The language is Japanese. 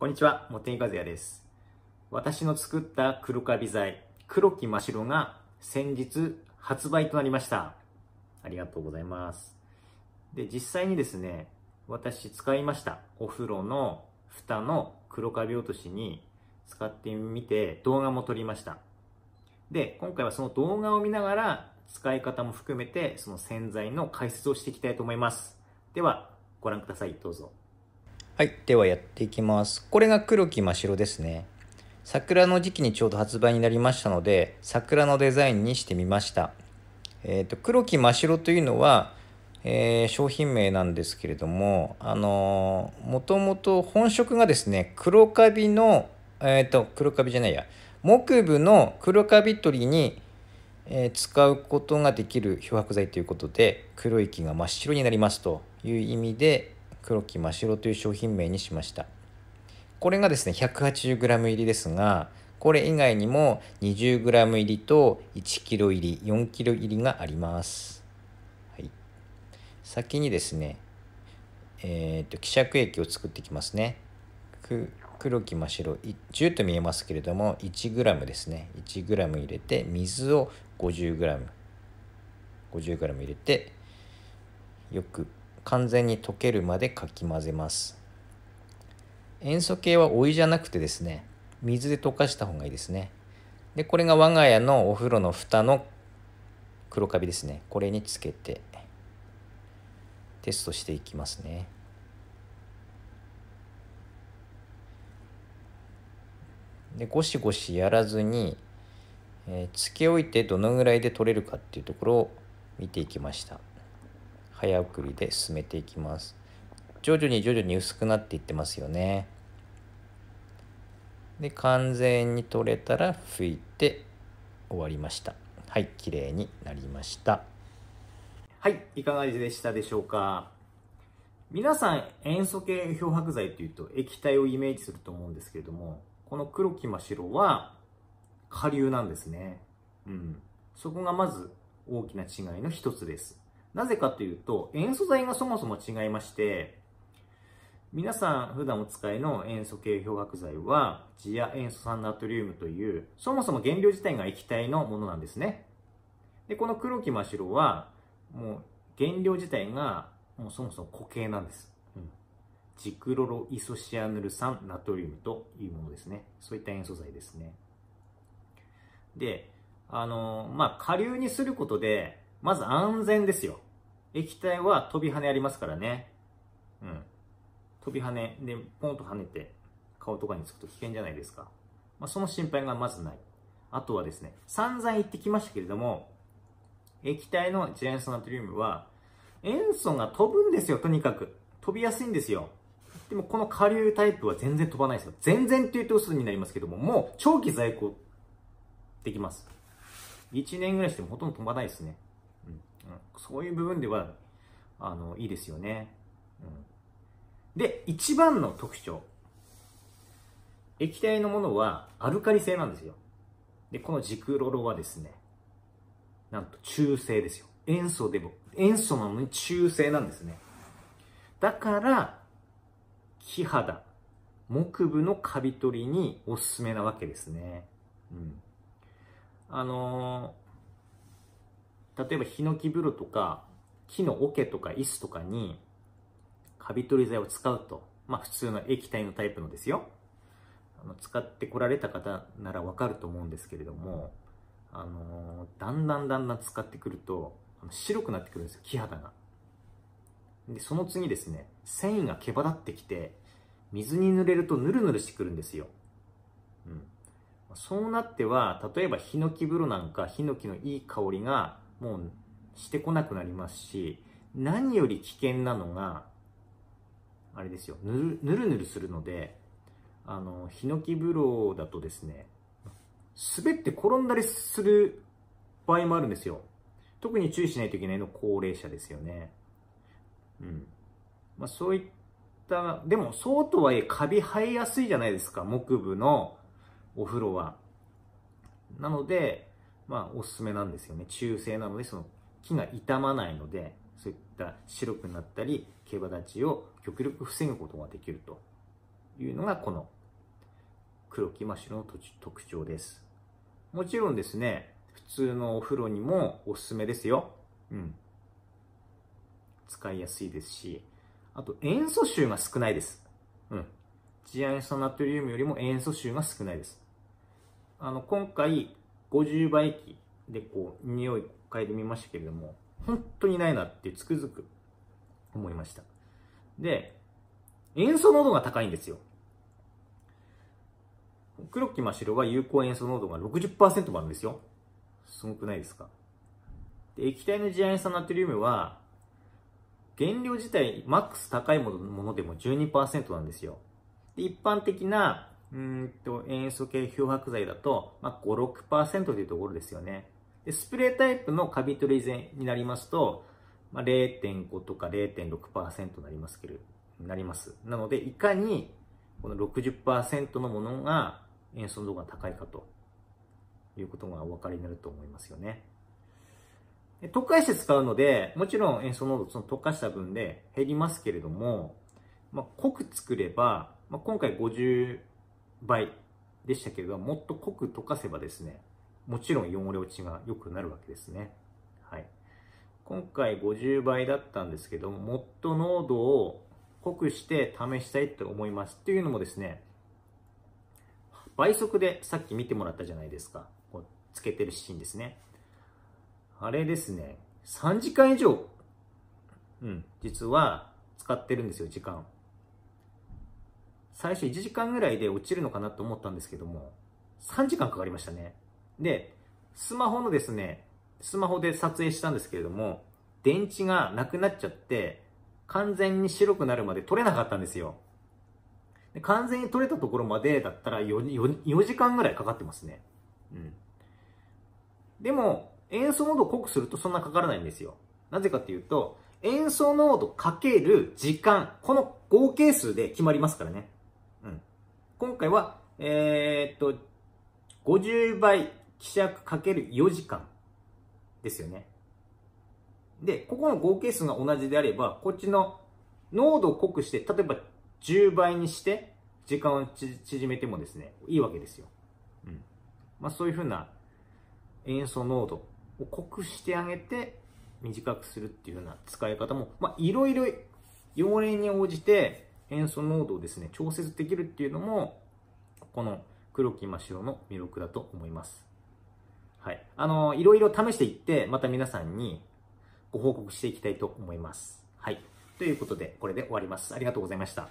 こんにちは、茂木和也です。私の作った黒カビ剤、黒木真白が先日発売となりました。ありがとうございます。で、実際にですね、私使いました。お風呂の蓋の黒カビ落としに使ってみて動画も撮りました。で、今回はその動画を見ながら使い方も含めてその洗剤の解説をしていきたいと思います。では、ご覧ください。どうぞ。はい。ではやっていきます。これが黒木真白ですね。桜の時期にちょうど発売になりましたので、桜のデザインにしてみました。えっ、ー、と、黒木真白というのは、えー、商品名なんですけれども、あのー、もともと本職がですね、黒カビの、えっ、ー、と、黒カビじゃないや、木部の黒カビ取りに、え使うことができる漂白剤ということで、黒い木が真っ白になりますという意味で、黒木真白という商品名にしました。これがですね、180g 入りですが、これ以外にも 20g 入りと 1kg 入り、4kg 入りがあります。はい、先にですね、えっ、ー、と、希釈液を作っていきますね。黒木真白10と見えますけれども 1g ですね 1g 入れて水を 50g50g 50入れてよく完全に溶けるまでかき混ぜます塩素系はお湯じゃなくてですね水で溶かした方がいいですねでこれが我が家のお風呂の蓋の黒カビですねこれにつけてテストしていきますねでゴシゴシやらずに、えー、つけ置いてどのぐらいで取れるかっていうところを見ていきました早送りで進めていきます。徐々に徐々に薄くなっていってますよね。で、完全に取れたら拭いて終わりました。はい、綺麗になりました。はい、いかがでしたでしょうか皆さん、塩素系漂白剤っていうと液体をイメージすると思うんですけれども、この黒き真白は下流なんですね。うん。そこがまず大きな違いの一つです。なぜかというと、塩素剤がそもそも違いまして、皆さん普段お使いの塩素系漂白剤は、次亜塩素酸ナトリウムという、そもそも原料自体が液体のものなんですね。で、この黒木真白は、もう原料自体が、もうそもそも固形なんです。うん。ジクロロイソシアヌル酸ナトリウムというものですね。そういった塩素剤ですね。で、あの、まあ、下流にすることで、まず安全ですよ。液体は飛び跳ねありますからね。うん。飛び跳ねで、ポンと跳ねて、顔とかにつくと危険じゃないですか。まあ、その心配がまずない。あとはですね、散々言ってきましたけれども、液体のジ塩素ナトリウムは、塩素が飛ぶんですよ、とにかく。飛びやすいんですよ。でもこの下流タイプは全然飛ばないですよ。全然って言うと嘘になりますけども、もう長期在庫できます。1年ぐらいしてもほとんど飛ばないですね。うん、そういう部分では、あの、いいですよね。うん、で、一番の特徴。液体のものはアルカリ性なんですよ。で、このジクロロはですね、なんと中性ですよ。塩素でも、塩素なのに中性なんですね。だから、木肌、木部のカビ取りにおすすめなわけですね。うん。あのー例えばヒノキ風呂とか木の桶とか椅子とかにカビ取り剤を使うと、まあ普通の液体のタイプのですよ。あの使ってこられた方ならわかると思うんですけれども、あのー、だんだんだんだん使ってくると、白くなってくるんですよ、木肌が。で、その次ですね、繊維が毛羽立ってきて、水に濡れるとヌルヌルしてくるんですよ。うん。そうなっては、例えばヒノキ風呂なんか、ヒノキのいい香りがもうしてこなくなりますし、何より危険なのが、あれですよ、ぬるぬるぬるするので、あの、ヒノキ風呂だとですね、滑って転んだりする場合もあるんですよ。特に注意しないといけないの高齢者ですよね。うん。まあそういった、でもそうとはいえカビ生えやすいじゃないですか、木部のお風呂は。なので、まあ、おすすめなんですよね。中性なので、その木が傷まないので、そういった白くなったり、毛羽立ちを極力防ぐことができるというのが、この黒木マシュの特徴です。もちろんですね、普通のお風呂にもおすすめですよ。うん。使いやすいですし、あと塩素臭が少ないです。うん。次亜塩素ナトリウムよりも塩素臭が少ないです。あの、今回、50倍液でこう匂い嗅いでみましたけれども本当にないなってつくづく思いましたで塩素濃度が高いんですよ黒木真白は有効塩素濃度が60%もあるんですよすごくないですかで液体の次塩酸ナトリウムは原料自体マックス高いものでも12%なんですよで一般的なうんと、塩素系漂白剤だと、まあ、5、6%というところですよね。でスプレータイプのカビ取り剤になりますと、まあ、0.5とか0.6%になりますけれなります。なので、いかにこの60%のものが塩素濃度が高いかということがお分かりになると思いますよね。溶かして使うので、もちろん塩素濃度、その溶かした分で減りますけれども、まあ、濃く作れば、まあ、今回50倍でしたけれども、もっと濃く溶かせばですね、もちろん汚れ落ちが良くなるわけですね。はい。今回50倍だったんですけども、もっと濃度を濃くして試したいと思います。というのもですね、倍速でさっき見てもらったじゃないですか。こうつけてるシーンですね。あれですね、3時間以上、うん、実は使ってるんですよ、時間。最初1時間ぐらいで落ちるのかなと思ったんですけども、3時間かかりましたね。で、スマホのですね、スマホで撮影したんですけれども、電池がなくなっちゃって、完全に白くなるまで撮れなかったんですよ。で完全に撮れたところまでだったら 4, 4, 4時間ぐらいかかってますね。うん。でも、演奏濃度を濃くするとそんなかからないんですよ。なぜかっていうと、演奏濃度かける時間、この合計数で決まりますからね。今回は、えー、っと、50倍希釈かける4時間ですよね。で、ここの合計数が同じであれば、こっちの濃度を濃くして、例えば10倍にして、時間を縮めてもですね、いいわけですよ。うん。まあそういうふうな塩素濃度を濃くしてあげて、短くするっていうふうな使い方も、まあいろいろ汚れに応じて塩素濃度をですね、調節できるっていうのも、この黒木真白の魅力だと思います。はい。あの、いろいろ試していって、また皆さんにご報告していきたいと思います。はい。ということで、これで終わります。ありがとうございました。